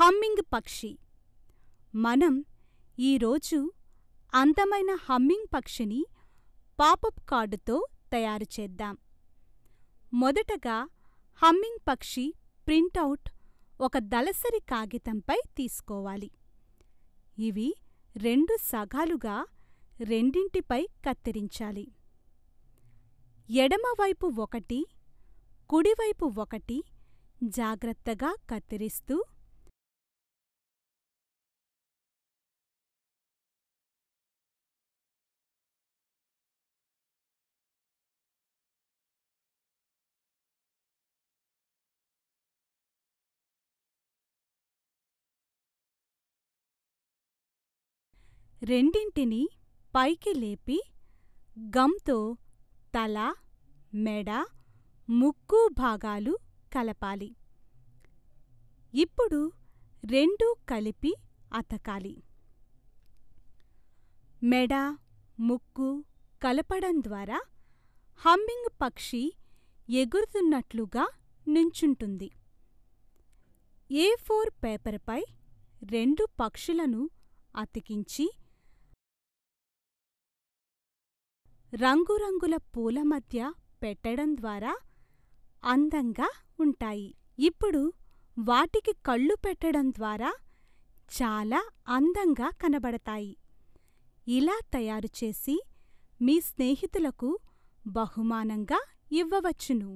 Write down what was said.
Humming పక్షి మనం ఈరోజు అందమైన హమ్మింగ్ పక్షిని పాపప్ కార్డుతో తయారు చేద్దాం మొదటగా హమ్మింగ్ పక్షి ప్రింటౌట్ ఒక దళసరి కాగితంపై తీసుకోవాలి ఇవి రెండు సగాలుగా రెండింటిపై కత్తిరించాలి ఎడమవైపు ఒకటి కుడివైపు ఒకటి జాగ్రత్తగా కత్తిరిస్తూ రెండింటినీ పైకి లేపి గమ్తో తల, మెడ, ముక్కు భాగాలు కలపాలి. ఇప్పుడు రెండూ కలిపి అతకాలి. మెడ, ముక్కు కలపడం ద్వారా హమ్మింగ్ పక్షి ఎగురుతున్నట్లుగా నుంచుంటుంది. ఏ ఫోర్ పేపర్పై రెండు పక్షులను అతికించి రంగురంగుల పూల మధ్య పెట్టడం ద్వారా అందంగా ఉంటాయి. ఇప్పుడు వాటికి కళ్ళు పెట్టడం ద్వారా చాలా అందంగా కనబడతాయి. ఇలా తయారుచేసి మీ స్నేహితులకు బహుమానంగా ఇవ్వవచ్చును.